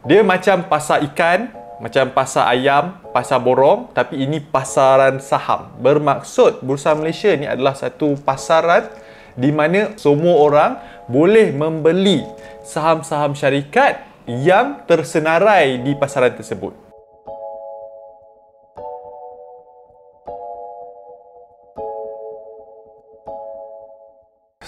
Dia macam pasar ikan, macam pasar ayam, pasar borong tapi ini pasaran saham. Bermaksud Bursa Malaysia ni adalah satu pasaran di mana semua orang boleh membeli saham-saham syarikat yang tersenarai di pasaran tersebut.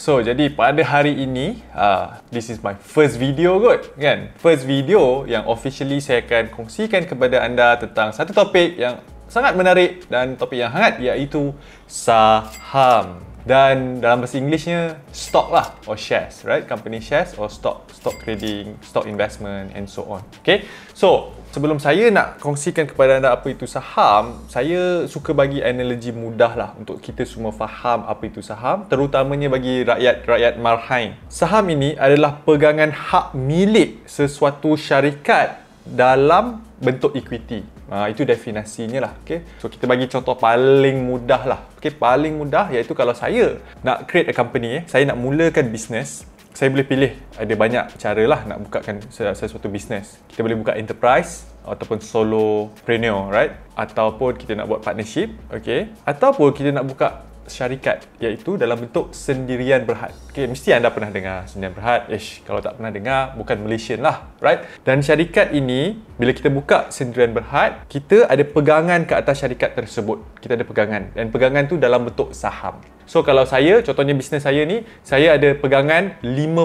So, jadi pada hari ini, uh, this is my first video kot, kan? First video yang officially saya akan kongsikan kepada anda tentang satu topik yang sangat menarik dan topik yang hangat iaitu saham. Dan dalam bahasa Inggerisnya, stock lah or shares, right? Company shares or stock, stock trading, stock investment and so on. Okay, so Sebelum saya nak kongsikan kepada anda apa itu saham, saya suka bagi analogi mudah lah untuk kita semua faham apa itu saham, terutamanya bagi rakyat-rakyat marhain. Saham ini adalah pegangan hak milik sesuatu syarikat dalam bentuk equity. Ha, itu definasinya lah. Okay? So, kita bagi contoh paling mudah lah. Okay, paling mudah iaitu kalau saya nak create a company, eh, saya nak mulakan bisnes, saya boleh pilih ada banyak cara lah nak bukakan sesuatu bisnes. Kita boleh buka enterprise ataupun solopreneur, right? Ataupun kita nak buat partnership, okay? Ataupun kita nak buka syarikat iaitu dalam bentuk sendirian berhad. Okay, mesti anda pernah dengar sendirian berhad. Ish, kalau tak pernah dengar, bukan Malaysian lah, right? Dan syarikat ini, bila kita buka sendirian berhad, kita ada pegangan ke atas syarikat tersebut. Kita ada pegangan. Dan pegangan tu dalam bentuk saham. So kalau saya, contohnya bisnes saya ni, saya ada pegangan 50%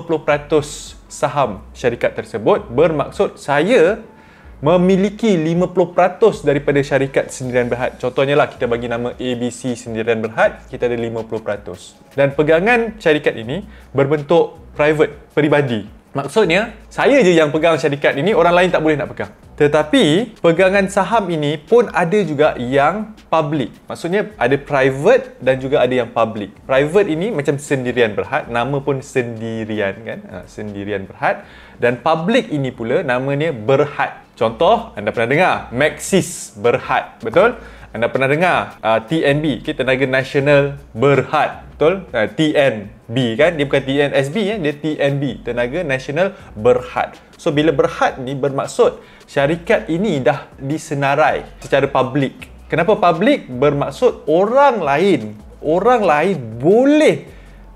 saham syarikat tersebut bermaksud saya memiliki 50% daripada syarikat sendirian berhad. Contohnya lah kita bagi nama ABC sendirian berhad, kita ada 50%. Dan pegangan syarikat ini berbentuk private, peribadi. Maksudnya, saya je yang pegang syarikat ini, orang lain tak boleh nak pegang. Tetapi pegangan saham ini pun ada juga yang public. Maksudnya ada private dan juga ada yang public. Private ini macam sendirian berhad, nama pun sendirian kan? Ha, sendirian berhad. Dan public ini pula namanya berhad. Contoh, anda pernah dengar Maxis Berhad, betul? Anda pernah dengar uh, TNB, okay, Tenaga Nasional Berhad, betul? Uh, TN, B kan dia bukan TNSB ya eh, dia TNB tenaga nasional berhad. So bila berhad ni bermaksud syarikat ini dah disenarai secara publik. Kenapa publik? Bermaksud orang lain, orang lain boleh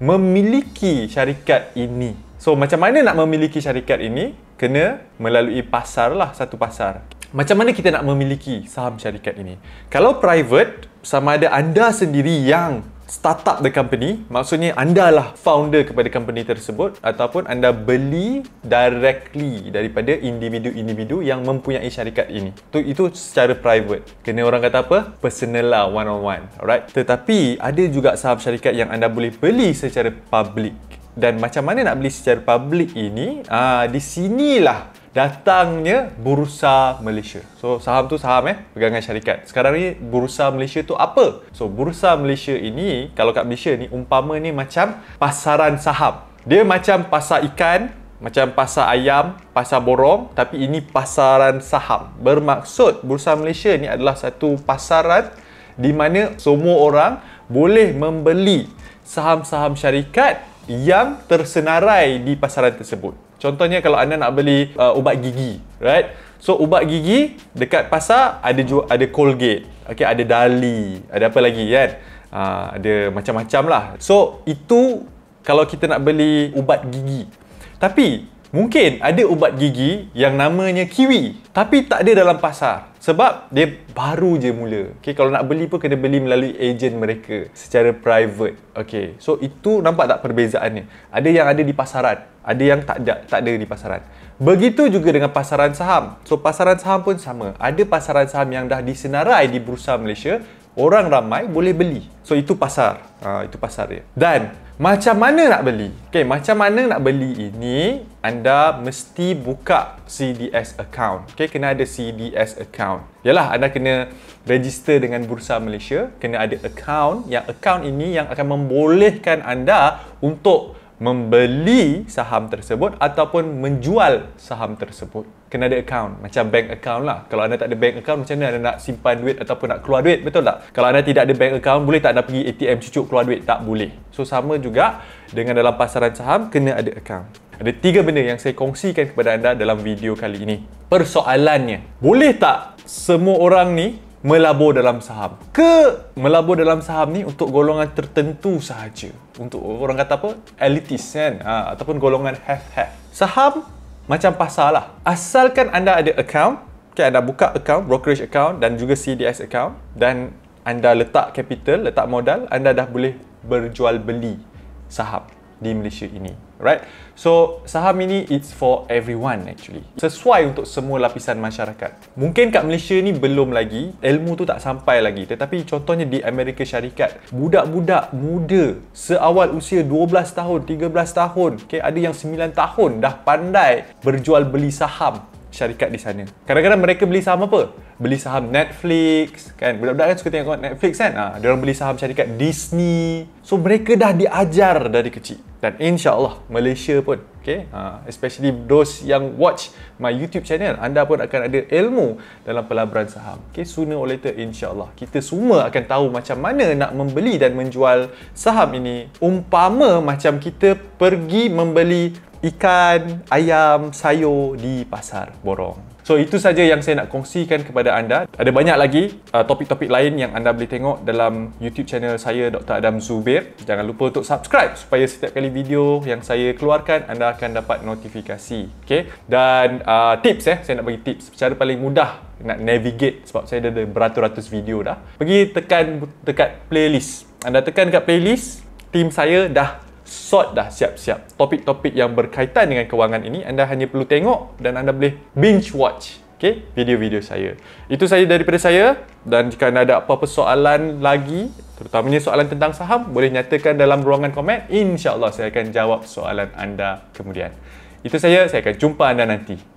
memiliki syarikat ini. So macam mana nak memiliki syarikat ini? Kena melalui pasar lah satu pasar. Macam mana kita nak memiliki saham syarikat ini? Kalau private, sama ada anda sendiri yang startup the company maksudnya anda lah founder kepada company tersebut ataupun anda beli directly daripada individu-individu yang mempunyai syarikat ini tu itu secara private kena orang kata apa personal lah one on one alright tetapi ada juga saham syarikat yang anda boleh beli secara public dan macam mana nak beli secara public ini ah di sinilah datangnya Bursa Malaysia. So saham tu saham eh pegangan syarikat. Sekarang ni Bursa Malaysia tu apa? So Bursa Malaysia ini kalau kat Malaysia ni umpama ni macam pasaran saham. Dia macam pasar ikan, macam pasar ayam, pasar borong tapi ini pasaran saham. Bermaksud Bursa Malaysia ni adalah satu pasaran di mana semua orang boleh membeli saham-saham syarikat yang tersenarai di pasaran tersebut. Contohnya kalau anda nak beli uh, ubat gigi, right? So ubat gigi dekat pasar ada jual, ada Colgate, okay, ada Dali, ada apa lagi kan? Uh, ada macam-macam lah. So itu kalau kita nak beli ubat gigi. Tapi mungkin ada ubat gigi yang namanya kiwi tapi tak ada dalam pasar sebab dia baru je mula. Okay, kalau nak beli pun kena beli melalui ejen mereka secara private. Okay, so itu nampak tak perbezaannya? Ada yang ada di pasaran, ada yang tak ada, tak ada di pasaran. Begitu juga dengan pasaran saham. So pasaran saham pun sama. Ada pasaran saham yang dah disenarai di Bursa Malaysia, orang ramai boleh beli. So itu pasar. Ha, itu pasar dia. Dan macam mana nak beli? Okay, macam mana nak beli ini? Anda mesti buka CDS account. Okay, kena ada CDS account. Yalah, anda kena register dengan Bursa Malaysia. Kena ada account. Yang account ini yang akan membolehkan anda untuk membeli saham tersebut ataupun menjual saham tersebut. Kena ada account. Macam bank account lah. Kalau anda tak ada bank account, macam mana anda nak simpan duit ataupun nak keluar duit? Betul tak? Kalau anda tidak ada bank account, boleh tak anda pergi ATM cucuk keluar duit? Tak boleh. So, sama juga dengan dalam pasaran saham, kena ada account. Ada tiga benda yang saya kongsikan kepada anda dalam video kali ini. Persoalannya, boleh tak semua orang ni melabur dalam saham ke melabur dalam saham ni untuk golongan tertentu sahaja untuk orang kata apa elitis kan ha, ataupun golongan have have saham macam pasar lah asalkan anda ada account okay, anda buka account brokerage account dan juga CDS account dan anda letak capital letak modal anda dah boleh berjual beli saham di Malaysia ini. Right? So, saham ini it's for everyone actually. Sesuai untuk semua lapisan masyarakat. Mungkin kat Malaysia ni belum lagi, ilmu tu tak sampai lagi. Tetapi contohnya di Amerika Syarikat, budak-budak muda seawal usia 12 tahun, 13 tahun, okay, ada yang 9 tahun dah pandai berjual beli saham syarikat di sana. Kadang-kadang mereka beli saham apa? beli saham Netflix kan budak-budak kan suka tengok Netflix kan ha, dia orang beli saham syarikat Disney so mereka dah diajar dari kecil dan insyaallah Malaysia pun okay, ha, especially those yang watch my YouTube channel anda pun akan ada ilmu dalam pelaburan saham okay, sooner or later insyaAllah kita semua akan tahu macam mana nak membeli dan menjual saham ini umpama macam kita pergi membeli ikan, ayam, sayur di pasar borong So itu saja yang saya nak kongsikan kepada anda. Ada banyak lagi uh, topik-topik uh, lain yang anda boleh tengok dalam YouTube channel saya Dr. Adam Zubir. Jangan lupa untuk subscribe supaya setiap kali video yang saya keluarkan anda akan dapat notifikasi. Okay? Dan uh, tips eh, saya nak bagi tips cara paling mudah nak navigate sebab saya dah ada beratus-ratus video dah. Pergi tekan dekat playlist. Anda tekan dekat playlist, tim saya dah sort dah siap-siap topik-topik yang berkaitan dengan kewangan ini anda hanya perlu tengok dan anda boleh binge watch okay? video-video saya itu saja daripada saya dan jika anda ada apa-apa soalan lagi terutamanya soalan tentang saham boleh nyatakan dalam ruangan komen insyaAllah saya akan jawab soalan anda kemudian itu saya, saya akan jumpa anda nanti